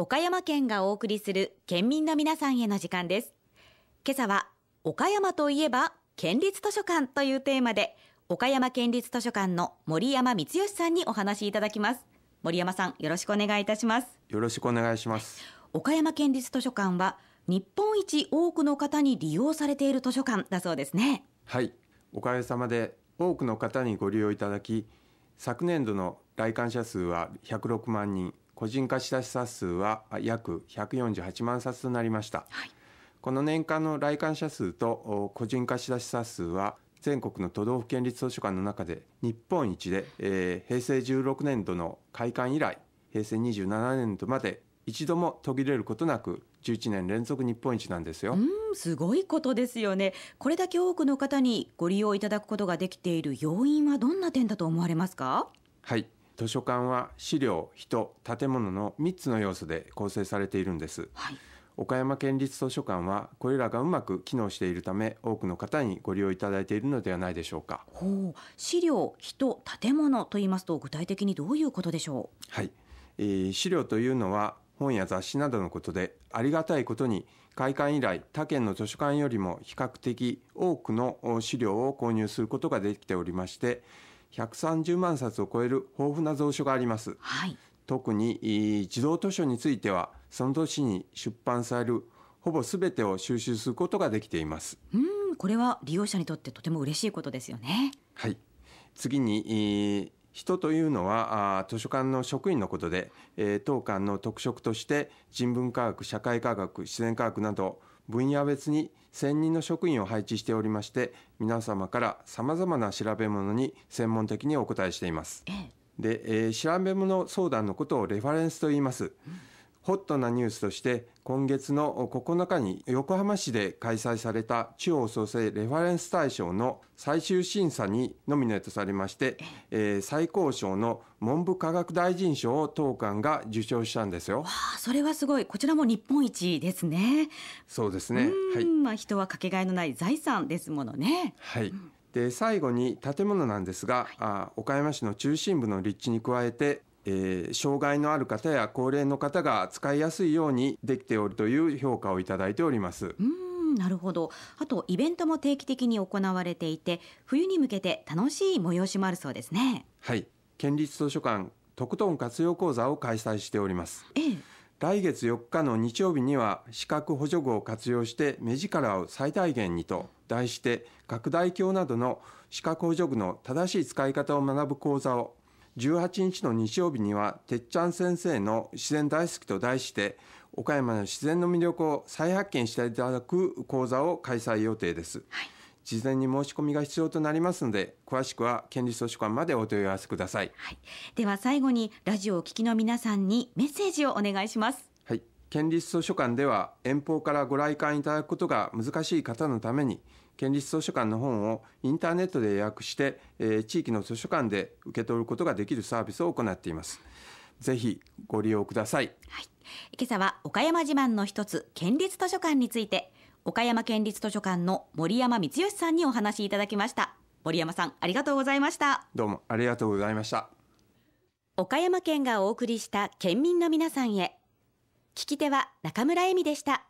岡山県がお送りする県民の皆さんへの時間です今朝は岡山といえば県立図書館というテーマで岡山県立図書館の森山光義さんにお話しいただきます森山さんよろしくお願いいたしますよろしくお願いします岡山県立図書館は日本一多くの方に利用されている図書館だそうですねはいおかげさまで多くの方にご利用いただき昨年度の来館者数は106万人個人貸出冊数は約148万冊となりました、はい、この年間の来館者数と個人貸出冊数は全国の都道府県立図書館の中で日本一で、えー、平成16年度の開館以来平成27年度まで一度も途切れることなく11年連続日本一なんですようんすごいことですよねこれだけ多くの方にご利用いただくことができている要因はどんな点だと思われますかはい図書館は資料人建物の3つの要素で構成されているんです、はい、岡山県立図書館はこれらがうまく機能しているため多くの方にご利用いただいているのではないでしょうか資料人建物と言いますと具体的にどういうことでしょうはい、えー、資料というのは本や雑誌などのことでありがたいことに開館以来他県の図書館よりも比較的多くの資料を購入することができておりまして130万冊を超える豊富な蔵書があります、はい、特に児童図書についてはその年に出版されるほぼすべてを収集することができていますうんこれは利用者にとってとても嬉しいことですよねはい次に、人というのはあ図書館の職員のことで、えー、当館の特色として人文科学社会科学自然科学など分野別に1000人の職員を配置しておりまして皆様からさまざまな調べ物に専門的にお答えしています。で、えー、調べ物相談のことをレファレンスと言います。うんホットなニュースとして今月の9日に横浜市で開催された地方創生レファレンス大賞の最終審査にノミネートされまして、えー、最高賞の文部科学大臣賞を当館が受賞したんですよ。それはすごい。こちらも日本一ですね。そうですね。はい。まあ人はかけがえのない財産ですものね。はい。で最後に建物なんですが、はい、あ岡山市の中心部の立地に加えてえー、障害のある方や高齢の方が使いやすいようにできておるという評価をいただいております。うんなるほどあとイベントも定期的に行われていて冬に向けて楽しい催しもあるそうですねはい県立図書館とことん活用講座を開催しております、ええ、来月4日の日曜日には視覚補助具を活用して目力を最大限にと題して拡大鏡などの視覚補助具の正しい使い方を学ぶ講座を18日の日曜日にはてっちゃん先生の自然大好きと題して岡山の自然の魅力を再発見していただく講座を開催予定です、はい、事前に申し込みが必要となりますので詳しくは県立図書館までお問い合わせください、はい、では最後にラジオを聴きの皆さんにメッセージをお願いします県立図書館では遠方からご来館いただくことが難しい方のために県立図書館の本をインターネットで予約して、え地域の図書館で受け取ることができるサービスを行っています。ぜひご利用ください。はい、今朝は岡山自慢の一つ県立図書館について岡山県立図書館の森山光義さんにお話しいただきました。森山さんありがとうございました。どうもありがとうございました。岡山県がお送りした県民の皆さんへ。聞き手は中村恵美でした。